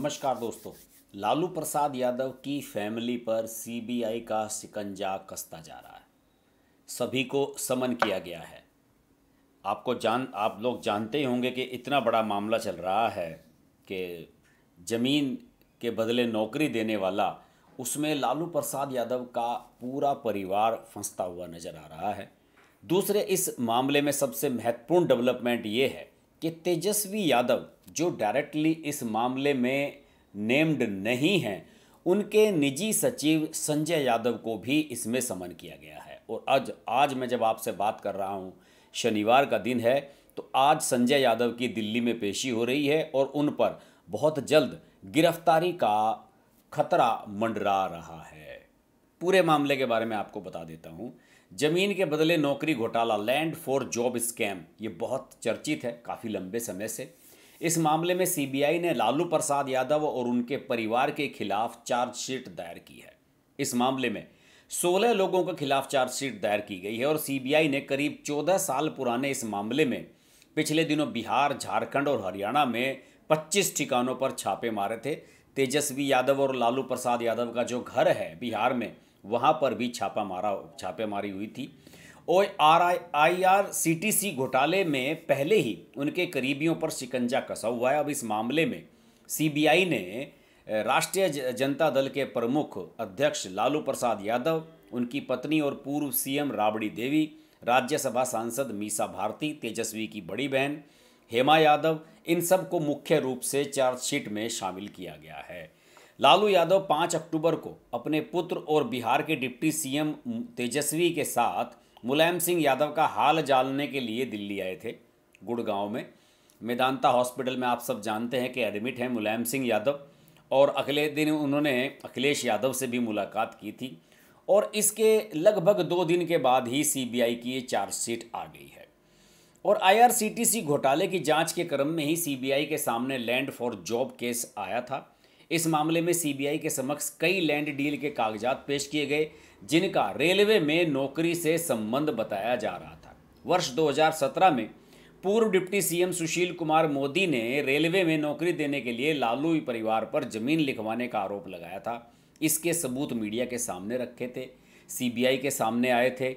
नमस्कार दोस्तों लालू प्रसाद यादव की फैमिली पर सीबीआई का सिकंजा कसता जा रहा है सभी को समन किया गया है आपको जान आप लोग जानते ही होंगे कि इतना बड़ा मामला चल रहा है कि ज़मीन के बदले नौकरी देने वाला उसमें लालू प्रसाद यादव का पूरा परिवार फंसता हुआ नज़र आ रहा है दूसरे इस मामले में सबसे महत्वपूर्ण डेवलपमेंट ये है कि तेजस्वी यादव जो डायरेक्टली इस मामले में नेम्ड नहीं हैं उनके निजी सचिव संजय यादव को भी इसमें समन किया गया है और आज आज मैं जब आपसे बात कर रहा हूँ शनिवार का दिन है तो आज संजय यादव की दिल्ली में पेशी हो रही है और उन पर बहुत जल्द गिरफ्तारी का खतरा मंडरा रहा है पूरे मामले के बारे में आपको बता देता हूँ जमीन के बदले नौकरी घोटाला लैंड फॉर जॉब स्कैम ये बहुत चर्चित है काफ़ी लंबे समय से इस मामले में सीबीआई ने लालू प्रसाद यादव और उनके परिवार के खिलाफ चार्जशीट दायर की है इस मामले में 16 लोगों के खिलाफ चार्जशीट दायर की गई है और सीबीआई ने करीब 14 साल पुराने इस मामले में पिछले दिनों बिहार झारखंड और हरियाणा में 25 ठिकानों पर छापे मारे थे तेजस्वी यादव और लालू प्रसाद यादव का जो घर है बिहार में वहाँ पर भी छापा मारा छापेमारी हुई थी O R I I R C T C घोटाले में पहले ही उनके करीबियों पर शिकंजा कसा हुआ है अब इस मामले में सीबीआई ने राष्ट्रीय जनता दल के प्रमुख अध्यक्ष लालू प्रसाद यादव उनकी पत्नी और पूर्व सीएम राबड़ी देवी राज्यसभा सांसद मीसा भारती तेजस्वी की बड़ी बहन हेमा यादव इन सब को मुख्य रूप से चार्जशीट में शामिल किया गया है लालू यादव 5 अक्टूबर को अपने पुत्र और बिहार के डिप्टी सीएम तेजस्वी के साथ मुलायम सिंह यादव का हाल जानने के लिए दिल्ली आए थे गुड़गांव में मेदांता हॉस्पिटल में आप सब जानते हैं कि एडमिट हैं मुलायम सिंह यादव और अगले दिन उन्होंने अखिलेश यादव से भी मुलाकात की थी और इसके लगभग दो दिन के बाद ही सीबीआई की ये चार्जशीट आ गई है और आईआरसीटीसी घोटाले की जांच के क्रम में ही सीबीआई के सामने लैंड फॉर जॉब केस आया था इस मामले में सीबीआई के समक्ष कई लैंड डील के कागजात पेश किए गए जिनका रेलवे में नौकरी से संबंध बताया जा रहा था वर्ष 2017 में पूर्व डिप्टी सीएम सुशील कुमार मोदी ने रेलवे में नौकरी देने के लिए लालू परिवार पर जमीन लिखवाने का आरोप लगाया था इसके सबूत मीडिया के सामने रखे थे सीबीआई के सामने आए थे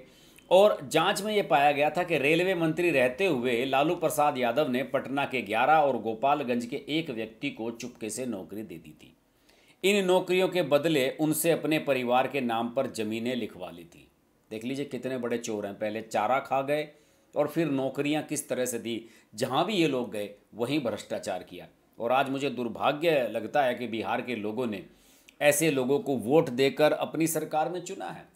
और जांच में यह पाया गया था कि रेलवे मंत्री रहते हुए लालू प्रसाद यादव ने पटना के 11 और गोपालगंज के एक व्यक्ति को चुपके से नौकरी दे दी थी इन नौकरियों के बदले उनसे अपने परिवार के नाम पर जमीनें लिखवा ली थी देख लीजिए कितने बड़े चोर हैं पहले चारा खा गए और फिर नौकरियां किस तरह से दी जहां भी ये लोग गए वहीं भ्रष्टाचार किया और आज मुझे दुर्भाग्य लगता है कि बिहार के लोगों ने ऐसे लोगों को वोट देकर अपनी सरकार में चुना है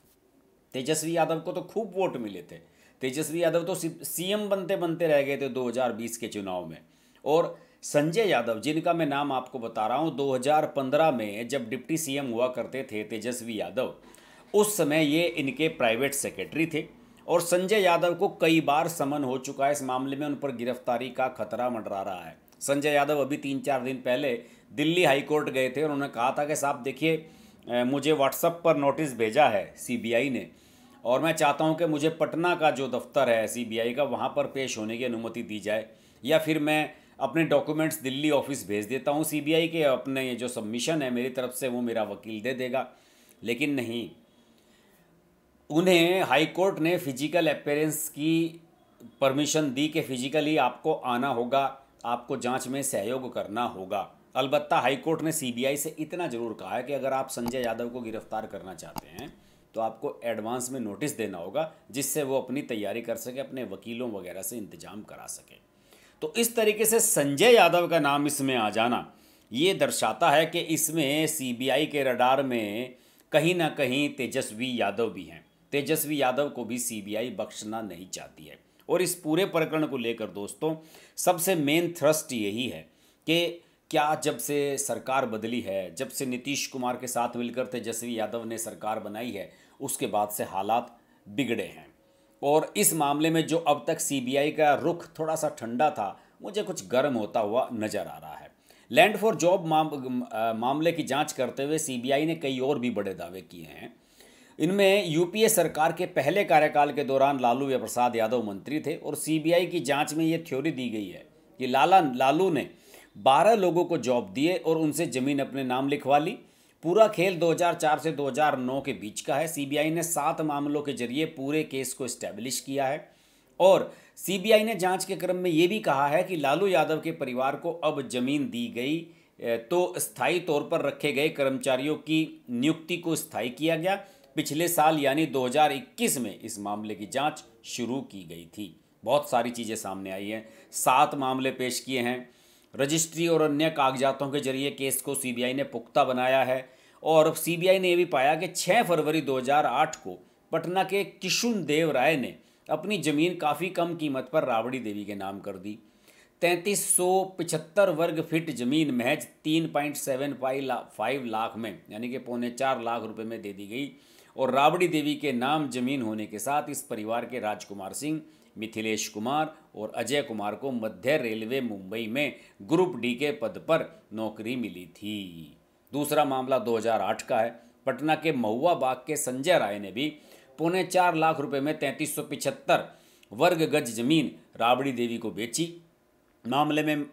तेजस्वी यादव को तो खूब वोट मिले थे तेजस्वी यादव तो सीएम बनते बनते रह गए थे 2020 के चुनाव में और संजय यादव जिनका मैं नाम आपको बता रहा हूँ 2015 में जब डिप्टी सीएम हुआ करते थे तेजस्वी यादव उस समय ये इनके प्राइवेट सेक्रेटरी थे और संजय यादव को कई बार समन हो चुका है इस मामले में उन पर गिरफ्तारी का खतरा मंडरा रहा है संजय यादव अभी तीन चार दिन पहले दिल्ली हाईकोर्ट गए थे और उन्होंने कहा था कि साहब देखिए मुझे व्हाट्सअप पर नोटिस भेजा है सीबीआई ने और मैं चाहता हूं कि मुझे पटना का जो दफ्तर है सीबीआई का वहां पर पेश होने की अनुमति दी जाए या फिर मैं अपने डॉक्यूमेंट्स दिल्ली ऑफिस भेज देता हूं सीबीआई के अपने जो सबमिशन है मेरी तरफ से वो मेरा वकील दे देगा लेकिन नहीं उन्हें हाई कोर्ट ने फिजिकल अपेयरेंस की परमिशन दी कि फिजिकली आपको आना होगा आपको जांच में सहयोग करना होगा अलबत्ता हाईकोर्ट ने सीबीआई से इतना ज़रूर कहा है कि अगर आप संजय यादव को गिरफ्तार करना चाहते हैं तो आपको एडवांस में नोटिस देना होगा जिससे वो अपनी तैयारी कर सके अपने वकीलों वगैरह से इंतजाम करा सके तो इस तरीके से संजय यादव का नाम इसमें आ जाना ये दर्शाता है कि इसमें सीबीआई के रडार में कहीं ना कहीं तेजस्वी यादव भी हैं तेजस्वी यादव को भी सीबीआई बख्शना नहीं चाहती है और इस पूरे प्रकरण को लेकर दोस्तों सबसे मेन थ्रस्ट यही है कि क्या जब से सरकार बदली है जब से नीतीश कुमार के साथ मिलकर तेजस्वी यादव ने सरकार बनाई है उसके बाद से हालात बिगड़े हैं और इस मामले में जो अब तक सीबीआई का रुख थोड़ा सा ठंडा था मुझे कुछ गर्म होता हुआ नज़र आ रहा है लैंड फॉर जॉब माम, मामले की जांच करते हुए सीबीआई ने कई और भी बड़े दावे किए हैं इनमें यूपीए सरकार के पहले कार्यकाल के दौरान लालू या प्रसाद यादव मंत्री थे और सीबीआई की जांच में ये थ्योरी दी गई है कि लाला लालू ने बारह लोगों को जॉब दिए और उनसे ज़मीन अपने नाम लिखवा ली पूरा खेल 2004 से 2009 के बीच का है सीबीआई ने सात मामलों के जरिए पूरे केस को इस्टेब्लिश किया है और सीबीआई ने जांच के क्रम में ये भी कहा है कि लालू यादव के परिवार को अब जमीन दी गई तो स्थायी तौर पर रखे गए कर्मचारियों की नियुक्ति को स्थायी किया गया पिछले साल यानी 2021 में इस मामले की जांच शुरू की गई थी बहुत सारी चीज़ें सामने आई हैं सात मामले पेश किए हैं रजिस्ट्री और अन्य कागजातों के जरिए केस को सीबीआई ने पुख्ता बनाया है और सीबीआई ने यह भी पाया कि 6 फरवरी 2008 को पटना के किशुन देव राय ने अपनी ज़मीन काफ़ी कम कीमत पर राबड़ी देवी के नाम कर दी तैंतीस वर्ग फीट ज़मीन महज तीन पॉइंट सेवन फाइव लाख में यानी कि पौने चार लाख रुपए में दे दी गई और राबड़ी देवी के नाम जमीन होने के साथ इस परिवार के राजकुमार सिंह मिथिलेश कुमार और अजय कुमार को मध्य रेलवे मुंबई में ग्रुप डी के पद पर नौकरी मिली थी दूसरा मामला 2008 का है पटना के महुआ बाग के संजय राय ने भी पौने चार लाख रुपए में तैंतीस सौ पिछहत्तर वर्ग गज जमीन राबड़ी देवी को बेची मामले में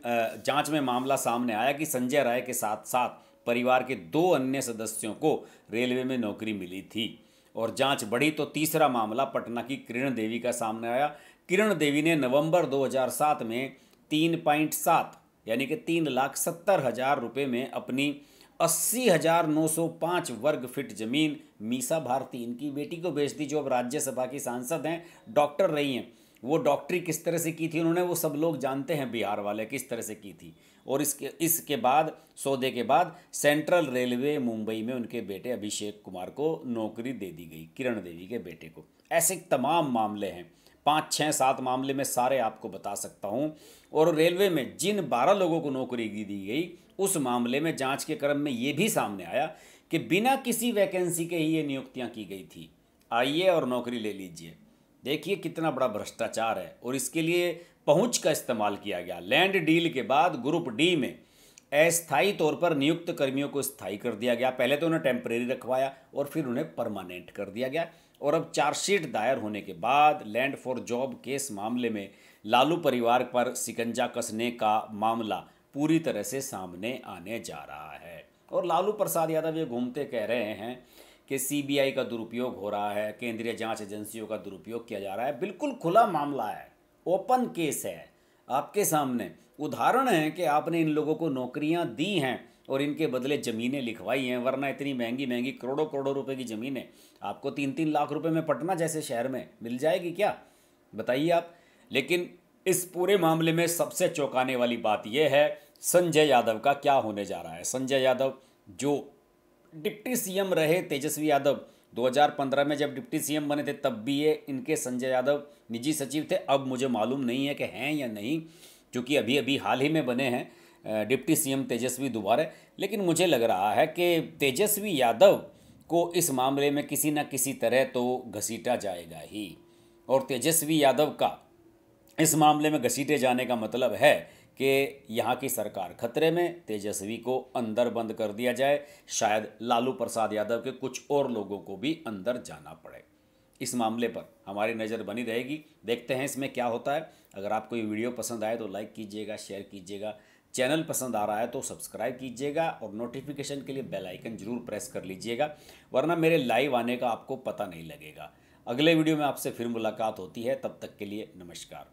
जांच में मामला सामने आया कि संजय राय के साथ साथ परिवार के दो अन्य सदस्यों को रेलवे में नौकरी मिली थी और जांच बढ़ी तो तीसरा मामला पटना की किरण देवी का सामने आया किरण देवी ने नवंबर 2007 में तीन पॉइंट सात यानी कि तीन लाख सत्तर हजार रुपये में अपनी अस्सी हजार नौ सौ पाँच वर्ग फिट जमीन मीसा भारती इनकी बेटी को बेच दी जो अब राज्यसभा की सांसद हैं डॉक्टर रही हैं वो डॉक्टरी किस तरह से की थी उन्होंने वो सब लोग जानते हैं बिहार वाले किस तरह से की थी और इसके इसके बाद सौदे के बाद सेंट्रल रेलवे मुंबई में उनके बेटे अभिषेक कुमार को नौकरी दे दी गई किरण देवी के बेटे को ऐसे तमाम मामले हैं पाँच छः सात मामले में सारे आपको बता सकता हूँ और रेलवे में जिन बारह लोगों को नौकरी दी गई उस मामले में जांच के क्रम में ये भी सामने आया कि बिना किसी वैकेंसी के ही ये नियुक्तियाँ की गई थी आइए और नौकरी ले लीजिए देखिए कितना बड़ा भ्रष्टाचार है और इसके लिए पहुँच का इस्तेमाल किया गया लैंड डील के बाद ग्रुप डी में अस्थायी तौर पर नियुक्त कर्मियों को स्थायी कर दिया गया पहले तो उन्हें टेम्परेरी रखवाया और फिर उन्हें परमानेंट कर दिया गया और अब चार्जशीट दायर होने के बाद लैंड फॉर जॉब केस मामले में लालू परिवार पर सिकंजा कसने का मामला पूरी तरह से सामने आने जा रहा है और लालू प्रसाद यादव ये घूमते कह रहे हैं कि सीबीआई का दुरुपयोग हो रहा है केंद्रीय जांच एजेंसियों का दुरुपयोग किया जा रहा है बिल्कुल खुला मामला है ओपन केस है आपके सामने उदाहरण है कि आपने इन लोगों को नौकरियां दी हैं और इनके बदले ज़मीनें लिखवाई हैं वरना इतनी महंगी महंगी करोड़ों करोड़ों रुपए की ज़मीनें आपको तीन तीन लाख रुपए में पटना जैसे शहर में मिल जाएगी क्या बताइए आप लेकिन इस पूरे मामले में सबसे चौंकाने वाली बात यह है संजय यादव का क्या होने जा रहा है संजय यादव जो डिप्टी सीएम रहे तेजस्वी यादव 2015 में जब डिप्टी सीएम बने थे तब भी ये इनके संजय यादव निजी सचिव थे अब मुझे मालूम नहीं है कि हैं या नहीं क्योंकि अभी अभी हाल ही में बने हैं डिप्टी सीएम तेजस्वी दोबारा लेकिन मुझे लग रहा है कि तेजस्वी यादव को इस मामले में किसी न किसी तरह तो घसीटा जाएगा ही और तेजस्वी यादव का इस मामले में घसीटे जाने का मतलब है कि यहाँ की सरकार खतरे में तेजस्वी को अंदर बंद कर दिया जाए शायद लालू प्रसाद यादव के कुछ और लोगों को भी अंदर जाना पड़े इस मामले पर हमारी नज़र बनी रहेगी देखते हैं इसमें क्या होता है अगर आपको ये वीडियो पसंद आए तो लाइक कीजिएगा शेयर कीजिएगा चैनल पसंद आ रहा है तो सब्सक्राइब कीजिएगा और नोटिफिकेशन के लिए बेल आइकन जरूर प्रेस कर लीजिएगा वरना मेरे लाइव आने का आपको पता नहीं लगेगा अगले वीडियो में आपसे फिर मुलाकात होती है तब तक के लिए नमस्कार